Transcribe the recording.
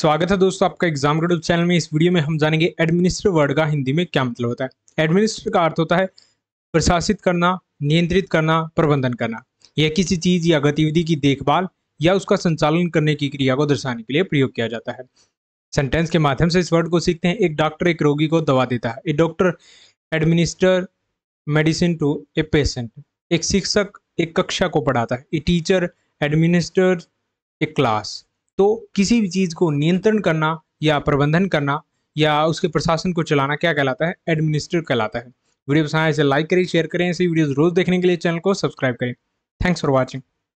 स्वागत है दोस्तों आपका एग्जाम गडल चैनल में इस वीडियो में हम जानेंगे एडमिनिस्ट्रेटिव वर्ड का हिंदी में क्या मतलब होता है एडमिनिस्ट्रेटिव का अर्थ होता है प्रशासित करना नियंत्रित करना प्रबंधन करना यह किसी चीज या गतिविधि की देखभाल या उसका संचालन करने की क्रिया को दर्शाने के लिए प्रयोग किया जाता है सेंटेंस के माध्यम से इस वर्ड को सीखते हैं एक डॉक्टर एक रोगी को दवा देता है a doctor administer medicine to a patient एक शिक्षक एक कक्षा को पढ़ाता है a teacher administer a class तो किसी भी चीज़ को नियंत्रण करना या प्रबंधन करना या उसके प्रशासन को चलाना क्या कहलाता है एडमिनिस्ट्रेट कहलाता है वीडियो पसंद आए इसे लाइक करें शेयर करें ऐसी वीडियोज़ रोज़ देखने के लिए चैनल को सब्सक्राइब करें थैंक्स फॉर वॉचिंग